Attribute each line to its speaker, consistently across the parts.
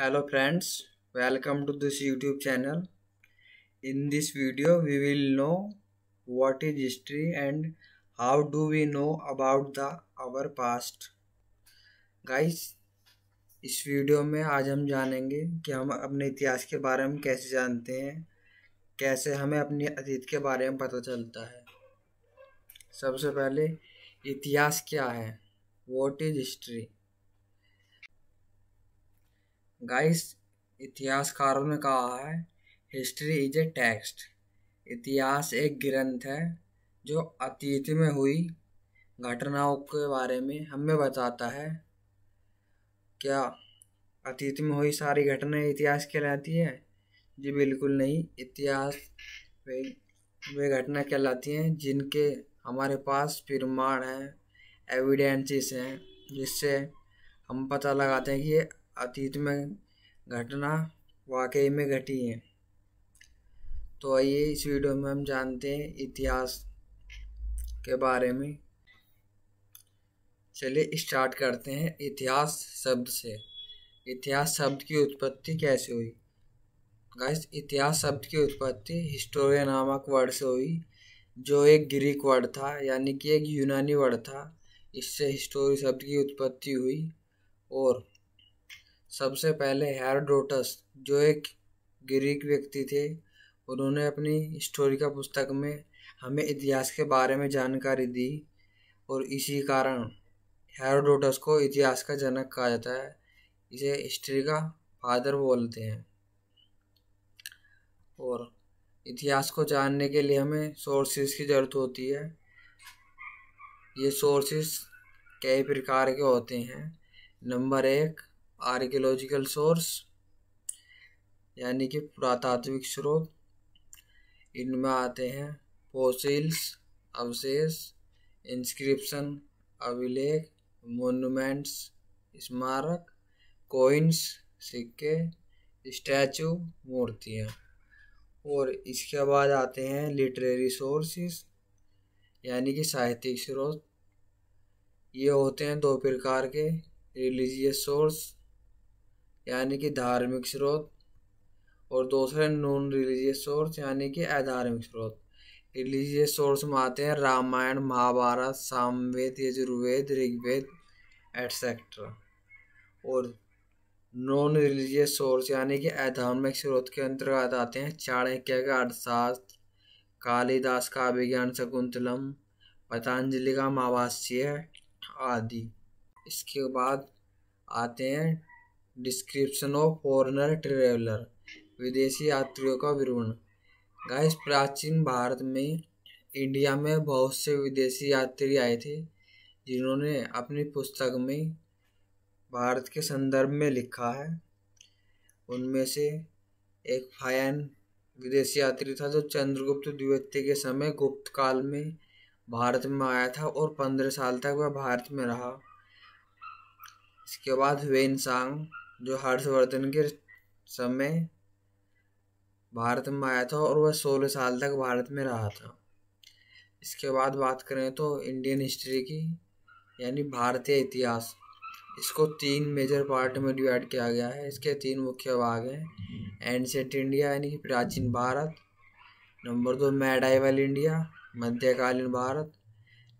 Speaker 1: hello friends welcome to this youtube channel in this video we will know what is history and how do we know about the our past guys इस video में आज हम जानेंगे कि हम अपने इतिहास के बारे में कैसे जानते हैं कैसे हमें अपने अतीत के बारे में पता चलता है सबसे पहले इतिहास क्या है वॉट इज हिस्ट्री गाइस इतिहासकारों ने कहा है हिस्ट्री इज ए टेक्स्ट इतिहास एक ग्रंथ है जो अतीत में हुई घटनाओं के बारे में हमें बताता है क्या अतीत में हुई सारी घटनाएं इतिहास कहलाती है जी बिल्कुल नहीं इतिहास वे वे घटना कहलाती हैं जिनके हमारे पास प्रमाण हैं एविडेंसेस हैं जिससे हम पता लगाते हैं कि ये अतीत में घटना वाकई में घटी है तो आइए इस वीडियो में हम जानते हैं इतिहास के बारे में चलिए स्टार्ट करते हैं इतिहास शब्द से इतिहास शब्द की उत्पत्ति कैसे हुई गाइस इतिहास शब्द की उत्पत्ति हिस्टोरिया नामक वर्ड से हुई जो एक ग्रीक वर्ड था यानी कि एक यूनानी वर्ड था इससे हिस्टोरी शब्द की उत्पत्ति हुई और सबसे पहले हेरोडोटस जो एक ग्रीक व्यक्ति थे उन्होंने अपनी स्टोरी का पुस्तक में हमें इतिहास के बारे में जानकारी दी और इसी कारण हेरोडोटस को इतिहास का जनक कहा जाता है इसे हिस्ट्री का फादर बोलते हैं और इतिहास को जानने के लिए हमें सोर्सेज की ज़रूरत होती है ये सोर्सेज कई प्रकार के होते हैं नंबर एक आर्कियोलॉजिकल सोर्स यानी कि पुरातात्विक स्रोत इनमें आते हैं फोसिल्स अवशेष इंस्क्रिप्शन अभिलेख मोनूमेंट्स स्मारक कोइंस सिक्के स्टैचू मूर्तियाँ और इसके बाद आते हैं लिटरेरी सोर्सेस यानी कि साहित्यिक स्रोत ये होते हैं दो प्रकार के रिलीजियस सोर्स यानी कि धार्मिक स्रोत और दूसरे नॉन रिलीजियस सोर्स यानी कि अधार्मिक स्रोत रिलीजियस सोर्स में आते हैं रामायण महाभारत सामवेद यजुर्वेद ऋग्वेद एटसेट्रा और नॉन रिलीजियस सोर्स यानी कि अधार्मिक स्रोत के अंतर्गत आते हैं चाणक्य का अर्थशास्त्र कालिदास का अभिज्ञान शकुंतलम पतंजलि का महावास्य आदि इसके बाद आते हैं डिस्क्रिप्शन ऑफ फॉरनर ट्रेवलर विदेशी यात्रियों का विवरण गाइस प्राचीन भारत में इंडिया में बहुत से विदेशी यात्री आए थे जिन्होंने अपनी पुस्तक में भारत के संदर्भ में लिखा है उनमें से एक फायन विदेशी यात्री था जो चंद्रगुप्त द्वितीय के समय गुप्त काल में भारत में आया था और पंद्रह साल तक वह भारत में रहा इसके बाद वेनसांग जो हर्षवर्धन के समय भारत में आया था और वह सोलह साल तक भारत में रहा था इसके बाद बात करें तो इंडियन हिस्ट्री की यानी भारतीय इतिहास इसको तीन मेजर पार्ट में डिवाइड किया गया है इसके तीन मुख्य भाग हैं एंशेंट इंडिया यानी कि प्राचीन भारत नंबर दो मेडाइवल इंडिया मध्यकालीन भारत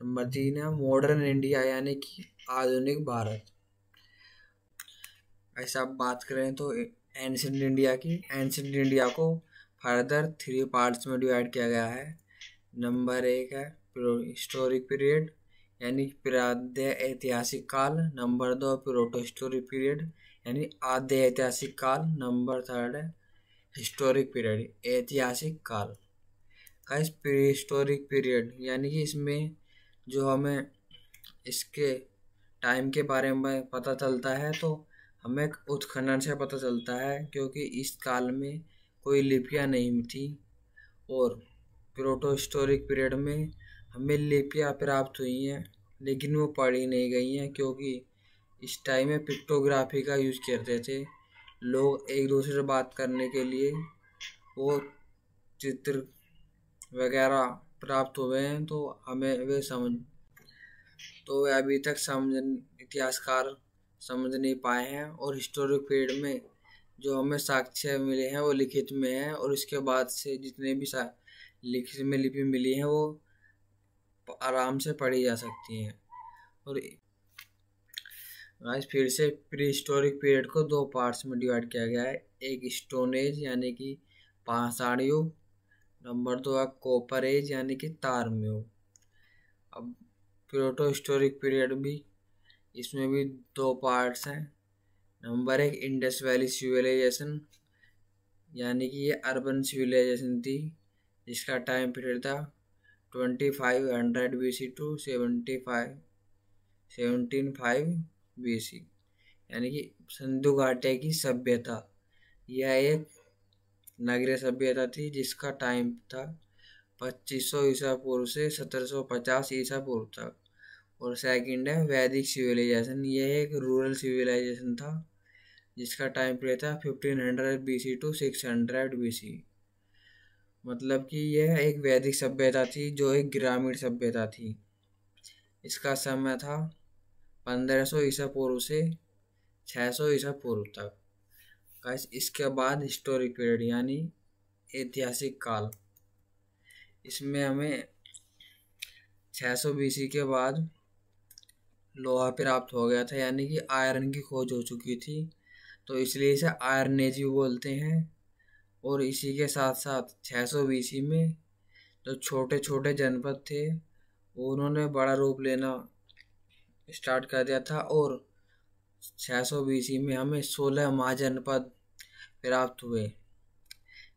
Speaker 1: नंबर तीन है मॉडर्न इंडिया यानी कि आधुनिक भारत ऐसे आप बात करें तो एनशेंट इंडिया की एनशेंट इंडिया को फर्दर थ्री पार्ट्स में डिवाइड किया गया है नंबर एक है हिस्टोरिक पीरियड यानी प्राध्य ऐतिहासिक काल नंबर दो प्रोटो हिस्टोरिक पीरियड यानी आद्य ऐतिहासिक काल नंबर थर्ड है हिस्टोरिक पीरियड ऐतिहासिक काल का इस हिस्टोरिक पीरियड यानी कि इसमें जो हमें इसके टाइम के बारे में पता चलता है तो हमें उत्खनन से पता चलता है क्योंकि इस काल में कोई लिपियाँ नहीं थी और प्रोटोस्टोरिक पीरियड में हमें लिपियाँ प्राप्त हुई हैं लेकिन वो पढ़ी नहीं गई हैं क्योंकि इस टाइम में पिक्टोग्राफी का यूज करते थे लोग एक दूसरे से बात करने के लिए वो चित्र वगैरह प्राप्त हुए हैं तो हमें वे समझ तो वे अभी तक समझ इतिहासकार समझ नहीं पाए हैं और हिस्टोरिक पीरियड में जो हमें साक्ष्य मिले हैं वो लिखित में हैं और इसके बाद से जितने भी लिखित में लिपि मिली हैं वो आराम से पढ़ी जा सकती हैं और आज फिर से प्री हिस्टोरिक पीरियड को दो पार्ट्स में डिवाइड किया गया है एक स्टोन एज यानी कि पाषाण युग नंबर दो है कॉपर एज यानी कि तार में अब प्रोटो हिस्टोरिक पीरियड भी इसमें भी दो पार्ट्स हैं नंबर एक इंडस वैली सिविलाइजेशन यानी कि ये अर्बन सिविलाइजेशन थी जिसका टाइम पीरियड था twenty five hundred B C to seventy five seventeen five B C यानी कि सिंधु घाटे की सभ्यता यह एक नगरीय सभ्यता थी जिसका टाइम था पच्चीस सौ ईसा पूर्व से सत्रह सौ पचास ईसा पूर्व तक और सेकंड है वैदिक सिविलाइजेशन यह एक रूरल सिविलाइजेशन था जिसका टाइम पीरियड था fifteen hundred B C to six hundred B C मतलब कि यह एक वैदिक सभ्यता थी जो एक ग्रामीण सभ्यता थी इसका समय था पंद्रह सौ ईसा पूर्व से छः सौ ईसा पूर्व तक गाइस इसके बाद हिस्टोरिक पीरियड यानी ऐतिहासिक काल इसमें हमें सौ बीसी के बाद लोहा प्राप्त हो गया था यानी कि आयरन की खोज हो चुकी थी तो इसलिए इसे आयरन एज भी बोलते हैं और इसी के साथ साथ छः सौ बीसी में जो तो छोटे छोटे जनपद थे उन्होंने बड़ा रूप लेना स्टार्ट कर दिया था और छः सौ बीसी में हमें सोलह महाजनपद प्राप्त हुए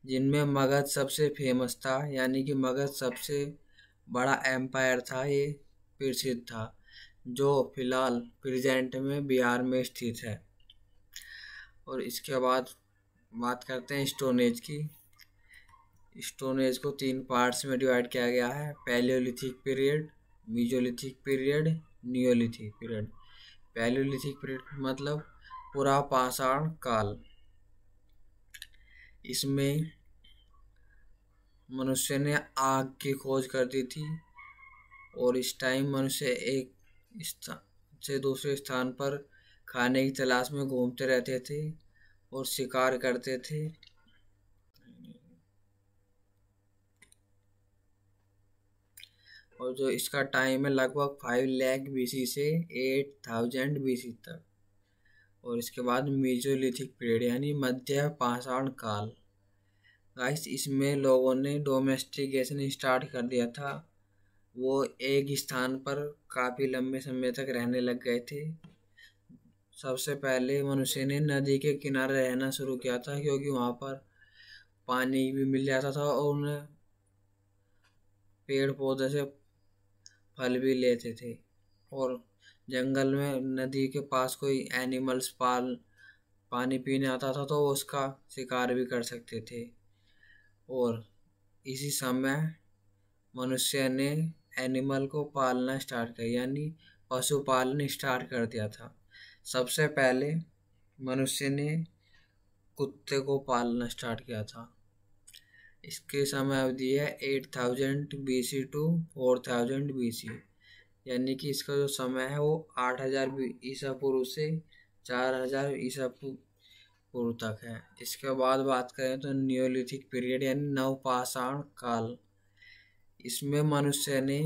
Speaker 1: जिनमें मगध सबसे फेमस था यानी कि मगध सबसे बड़ा एम्पायर था ये प्रसिद्ध था जो फिलहाल प्रेजेंट में बिहार में स्थित है और इसके बाद बात करते हैं स्टोनेज की स्टोनेज को तीन पार्ट्स में डिवाइड किया गया है palaeolithic period mesolithic period neolithic period palaeolithic period मतलब पूरा पाषाण काल इसमें मनुष्य ने आग की खोज कर दी थी और इस टाइम मनुष्य एक से दूसरे स्थान पर खाने की तलाश में घूमते रहते थे और शिकार करते थे और जो इसका टाइम है लगभग फाइव लैख बीसी से एट थाउजेंड बीसी तक और इसके बाद मीजोलिथिक पीरियड यानी मध्य पाषाण काल गाइस इसमें लोगों ने डोमेस्टिकेशन स्टार्ट कर दिया था वो एक स्थान पर काफ़ी लंबे समय तक रहने लग गए थे सबसे पहले मनुष्य ने नदी के किनारे रहना शुरू किया था क्योंकि वहाँ पर पानी भी मिल जाता था और उन्हें पेड़ पौधे से फल भी लेते थे और जंगल में नदी के पास कोई एनिमल्स पाल पानी पीने आता था तो उसका शिकार भी कर सकते थे और इसी समय मनुष्य ने एनिमल को पालना स्टार्ट किया यानी पशुपालन स्टार्ट कर दिया था सबसे पहले मनुष्य ने कुत्ते को पालना स्टार्ट किया था इसके समय अवधि है eight thousand B C to four thousand B C यानी कि इसका जो समय है वो आठ हज़ार ईसा पूर्व से चार हज़ार ईसा पूर्व तक है इसके बाद बात करें तो न्योलिथिक पीरियड यानी नवपाषाण काल इसमें मनुष्य ने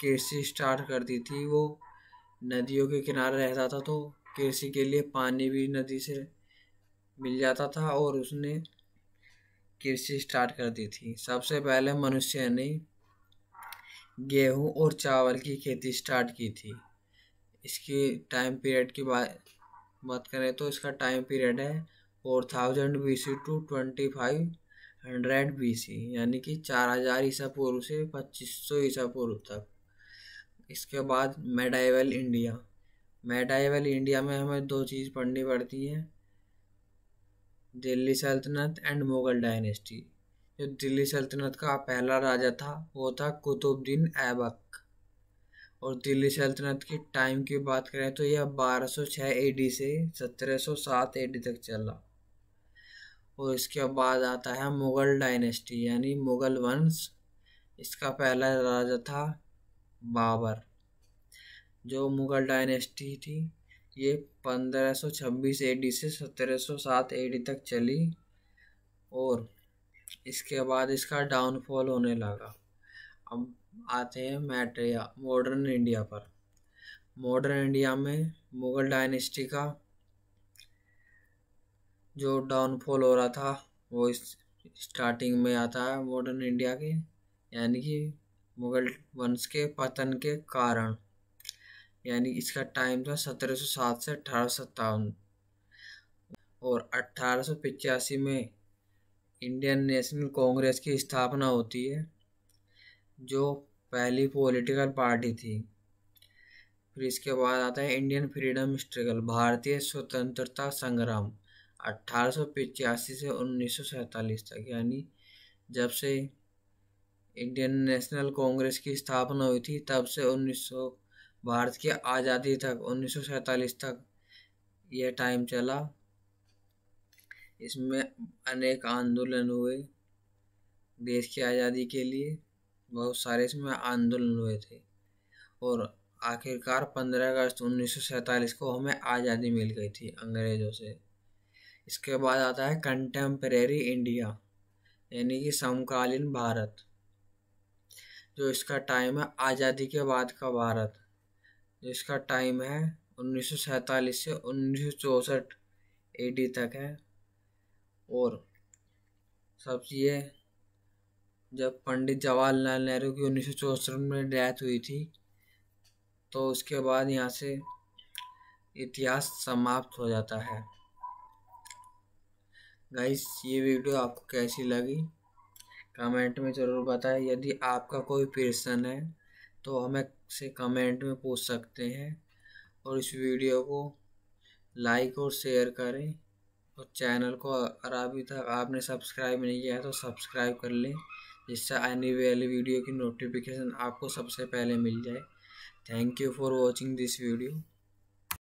Speaker 1: कृषि स्टार्ट कर दी थी वो नदियों के किनारे रहता था तो कृषि के लिए पानी भी नदी से मिल जाता था और उसने कृषि स्टार्ट कर दी थी सबसे पहले मनुष्य ने गेहूं और चावल की खेती स्टार्ट की थी इसके टाइम पीरियड की बात बात करें तो इसका टाइम पीरियड है four thousand B C to twenty five hundred B C यानी कि चार हजार ईसा पूर्व से पच्चीस सौ ईसा पूर्व तक इसके बाद मेडाइवल इंडिया मेडाइवल इंडिया में हमें दो चीज़ पढ़नी पड़ती है दिल्ली सल्तनत एंड मुगल डायनेस्टी जो दिल्ली सल्तनत का पहला राजा था वो था कुतुबद्दीन ऐबक और दिल्ली सल्तनत के टाइम की बात करें तो यह 1206 एडी से 1707 एडी तक चला और इसके बाद आता है मुग़ल डायनेस्टी यानी मुग़ल वंश इसका पहला राजा था बाबर जो मुग़ल डायनेस्टी थी ये 1526 एडी से 1707 एडी तक चली और इसके बाद इसका डाउनफॉल होने लगा अब आते हैं मैट्रिया मॉडर्न इंडिया पर मॉडर्न इंडिया में मुग़ल डायनेस्टी का जो डाउनफॉल हो रहा था वो इस स्टार्टिंग में आता है मॉडर्न इंडिया के यानी कि मुगल वंश के पतन के कारण यानी इसका टाइम था सत्रह सौ सात से अठारह सौ सत्तावन और अट्ठारह सौ पचासी में इंडियन नेशनल कांग्रेस की स्थापना होती है जो पहली पॉलिटिकल पार्टी थी फिर इसके बाद आता है इंडियन फ्रीडम स्ट्रगल भारतीय स्वतंत्रता संग्राम अट्ठारह से उन्नीस तक यानी जब से इंडियन नेशनल कांग्रेस की स्थापना हुई थी तब से 1900 भारत की आज़ादी तक उन्नीस तक यह टाइम चला इसमें अनेक आंदोलन हुए देश की आज़ादी के लिए बहुत सारे इसमें आंदोलन हुए थे और आखिरकार 15 अगस्त उन्नीस को हमें आज़ादी मिल गई थी अंग्रेज़ों से इसके बाद आता है कंटेम्प्रेरी इंडिया यानी कि समकालीन भारत जो इसका टाइम है आज़ादी के बाद का भारत जो इसका टाइम है उन्नीस से उन्नीस सौ एडी तक है और सबसे ये जब पंडित जवाहरलाल नेहरू की उन्नीस में डेथ हुई थी तो उसके बाद यहाँ से इतिहास समाप्त हो जाता है गाइस ये वीडियो आपको कैसी लगी कमेंट में ज़रूर बताएं यदि आपका कोई प्रश्न है तो हमें से कमेंट में पूछ सकते हैं और इस वीडियो को लाइक और शेयर करें और चैनल को अगर अभी तक आपने सब्सक्राइब नहीं किया है तो सब्सक्राइब कर लें जिससे आने वाली वीडियो की नोटिफिकेशन आपको सबसे पहले मिल जाए thank you for watching this video